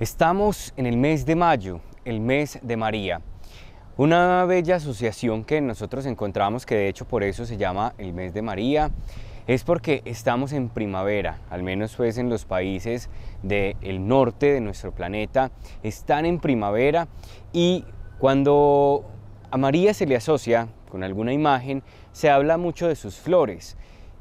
Estamos en el mes de mayo, el mes de María. Una bella asociación que nosotros encontramos, que de hecho por eso se llama el mes de María, es porque estamos en primavera, al menos pues en los países del norte de nuestro planeta, están en primavera y cuando a María se le asocia con alguna imagen, se habla mucho de sus flores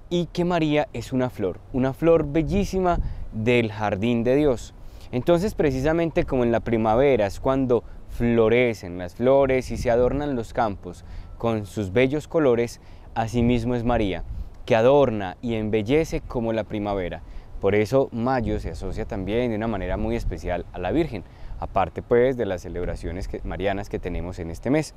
y que María es una flor, una flor bellísima del jardín de Dios entonces precisamente como en la primavera es cuando florecen las flores y se adornan los campos con sus bellos colores, asimismo es María, que adorna y embellece como la primavera. Por eso mayo se asocia también de una manera muy especial a la Virgen, aparte pues de las celebraciones marianas que tenemos en este mes.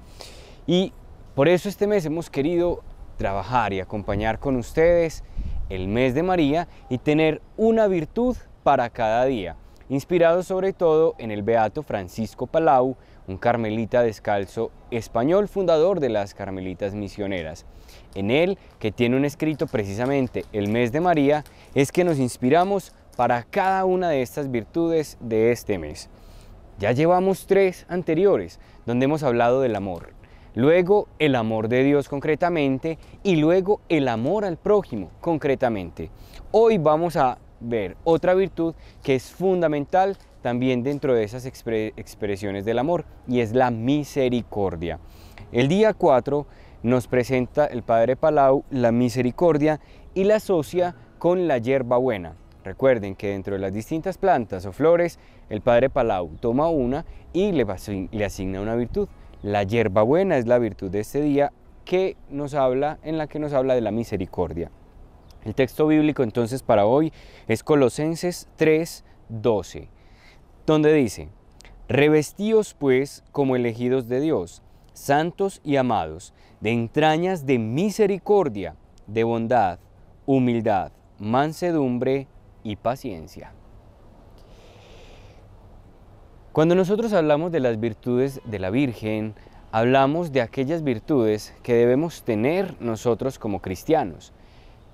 Y por eso este mes hemos querido trabajar y acompañar con ustedes el mes de María y tener una virtud para cada día inspirado sobre todo en el beato Francisco Palau, un carmelita descalzo español fundador de las Carmelitas Misioneras. En él, que tiene un escrito precisamente El mes de María, es que nos inspiramos para cada una de estas virtudes de este mes. Ya llevamos tres anteriores, donde hemos hablado del amor, luego el amor de Dios concretamente y luego el amor al prójimo concretamente. Hoy vamos a ver otra virtud que es fundamental también dentro de esas expresiones del amor y es la misericordia. El día 4 nos presenta el Padre Palau la misericordia y la asocia con la buena. Recuerden que dentro de las distintas plantas o flores, el Padre Palau toma una y le, asigna una virtud. La buena es la virtud de este día que nos habla, en la que nos habla de la misericordia. El texto bíblico entonces para hoy es Colosenses 12, donde dice, Revestíos pues como elegidos de Dios, santos y amados, de entrañas de misericordia, de bondad, humildad, mansedumbre y paciencia. Cuando nosotros hablamos de las virtudes de la Virgen, hablamos de aquellas virtudes que debemos tener nosotros como cristianos.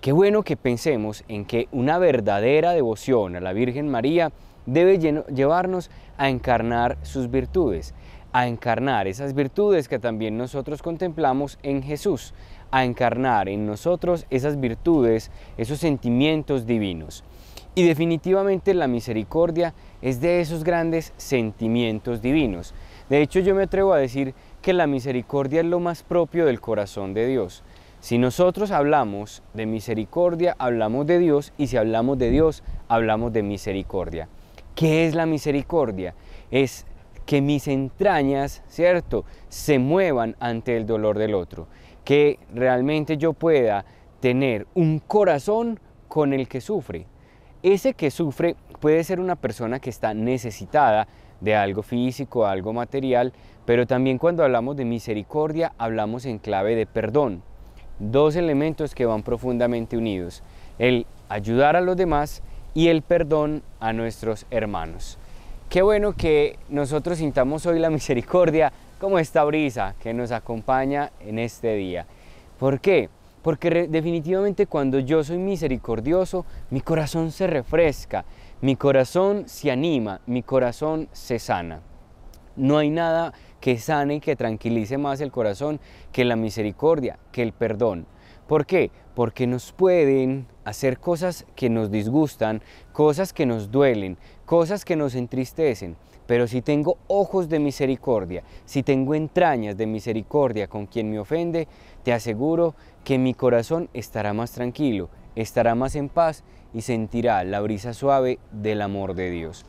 Qué bueno que pensemos en que una verdadera devoción a la Virgen María debe llevarnos a encarnar sus virtudes, a encarnar esas virtudes que también nosotros contemplamos en Jesús, a encarnar en nosotros esas virtudes, esos sentimientos divinos. Y definitivamente la misericordia es de esos grandes sentimientos divinos. De hecho yo me atrevo a decir que la misericordia es lo más propio del corazón de Dios. Si nosotros hablamos de misericordia, hablamos de Dios y si hablamos de Dios, hablamos de misericordia. ¿Qué es la misericordia? Es que mis entrañas, ¿cierto?, se muevan ante el dolor del otro. Que realmente yo pueda tener un corazón con el que sufre. Ese que sufre puede ser una persona que está necesitada de algo físico, algo material, pero también cuando hablamos de misericordia hablamos en clave de perdón dos elementos que van profundamente unidos, el ayudar a los demás y el perdón a nuestros hermanos. Qué bueno que nosotros sintamos hoy la misericordia como esta brisa que nos acompaña en este día. ¿Por qué? Porque definitivamente cuando yo soy misericordioso, mi corazón se refresca, mi corazón se anima, mi corazón se sana. No hay nada que sane, y que tranquilice más el corazón que la misericordia, que el perdón. ¿Por qué? Porque nos pueden hacer cosas que nos disgustan, cosas que nos duelen, cosas que nos entristecen. Pero si tengo ojos de misericordia, si tengo entrañas de misericordia con quien me ofende, te aseguro que mi corazón estará más tranquilo, estará más en paz y sentirá la brisa suave del amor de Dios.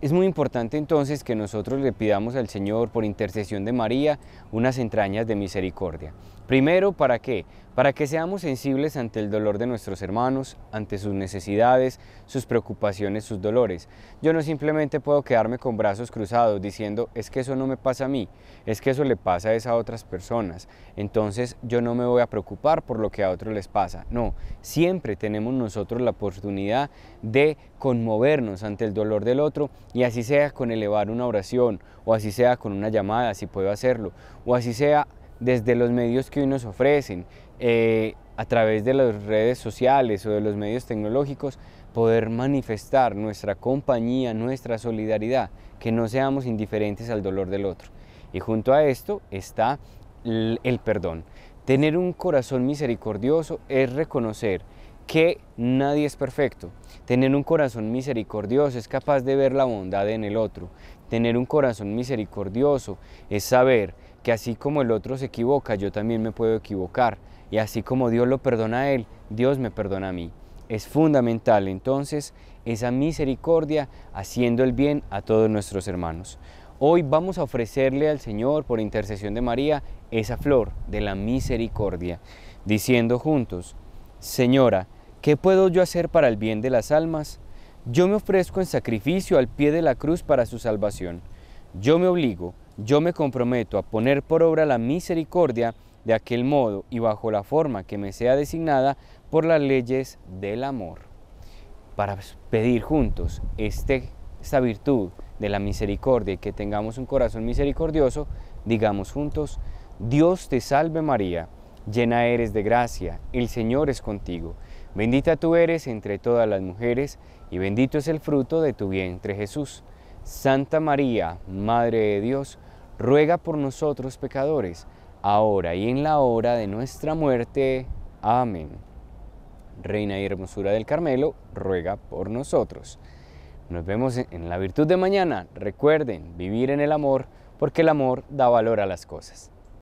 Es muy importante entonces que nosotros le pidamos al Señor, por intercesión de María, unas entrañas de misericordia. Primero, ¿para qué? Para que seamos sensibles ante el dolor de nuestros hermanos, ante sus necesidades, sus preocupaciones, sus dolores. Yo no simplemente puedo quedarme con brazos cruzados diciendo, es que eso no me pasa a mí, es que eso le pasa a, esas otras personas, entonces yo no me voy a preocupar por lo que a otros les pasa. No, siempre tenemos nosotros la oportunidad de conmovernos ante el dolor del otro y así sea con elevar una oración, o así sea con una llamada, si puedo hacerlo, o así sea desde los medios que hoy nos ofrecen, eh, a través de las redes sociales o de los medios tecnológicos, poder manifestar nuestra compañía, nuestra solidaridad, que no seamos indiferentes al dolor del otro. Y junto a esto está el perdón. Tener un corazón misericordioso es reconocer que nadie es perfecto. Tener un corazón misericordioso es capaz de ver la bondad en el otro. Tener un corazón misericordioso es saber que así como el otro se equivoca, yo también me puedo equivocar. Y así como Dios lo perdona a él, Dios me perdona a mí. Es fundamental entonces esa misericordia haciendo el bien a todos nuestros hermanos. Hoy vamos a ofrecerle al Señor por intercesión de María esa flor de la misericordia, diciendo juntos, Señora, ¿Qué puedo yo hacer para el bien de las almas? Yo me ofrezco en sacrificio al pie de la cruz para su salvación. Yo me obligo, yo me comprometo a poner por obra la misericordia de aquel modo y bajo la forma que me sea designada por las leyes del amor. Para pedir juntos este, esta virtud de la misericordia y que tengamos un corazón misericordioso, digamos juntos, Dios te salve María, llena eres de gracia, el Señor es contigo Bendita tú eres entre todas las mujeres, y bendito es el fruto de tu vientre Jesús. Santa María, Madre de Dios, ruega por nosotros pecadores, ahora y en la hora de nuestra muerte. Amén. Reina y hermosura del Carmelo, ruega por nosotros. Nos vemos en la virtud de mañana. Recuerden vivir en el amor, porque el amor da valor a las cosas.